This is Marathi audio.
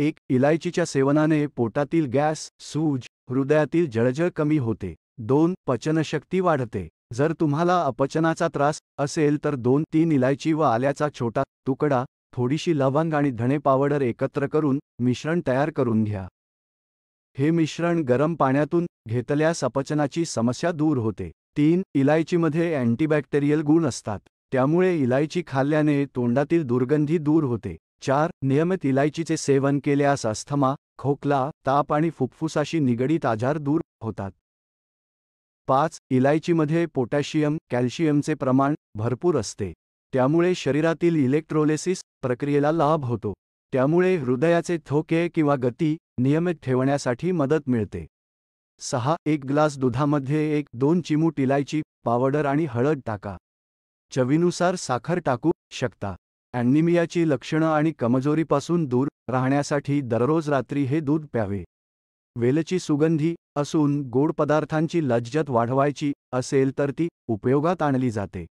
एक इलायचीच्या सेवनाने पोटातील गॅस सूज हृदयातील जळजळ कमी होते दोन पचनशक्ती वाढते जर तुम्हाला अपचनाचा त्रास असेल तर दोन तीन इलायची व आल्याचा छोटा तुकडा थोडीशी लवंग आणि धणे पावडर एकत्र करून मिश्रण तयार करून घ्या हे मिश्रण गरम पाण्यातून घेतल्यास अपचनाची समस्या दूर होते तीन इलायचीमध्ये अँटीबॅक्टेरियल गुण असतात त्यामुळे इलायची खाल्ल्याने तोंडातील दुर्गंधी दूर होते चार नियमित इलायचीचे सेवन केल्यास अस्थमा खोकला ताप आणि फुफ्फुसाशी निगडीत आजार दूर होतात पाच इलायचीमध्ये पोटॅशियम कॅल्शियमचे प्रमाण भरपूर असते त्यामुळे शरीरातील इलेक्ट्रोलेसिस प्रक्रियेला लाभ होतो त्यामुळे हृदयाचे थोके किंवा गती नियमित ठेवण्यासाठी मदत मिळते सहा एक ग्लास दुधामध्ये एक दोन चिमूट इलायची पावडर आणि हळद टाका चवीनुसार साखर टाकू शकता ॲनिमियाची लक्षणं आणि कमजोरीपासून दूर राहण्यासाठी दररोज रात्री हे दूध प्यावे वेलची सुगंधी असून गोड पदार्थांची लज्जत वाढवायची असेल तर ती उपयोगात आणली जाते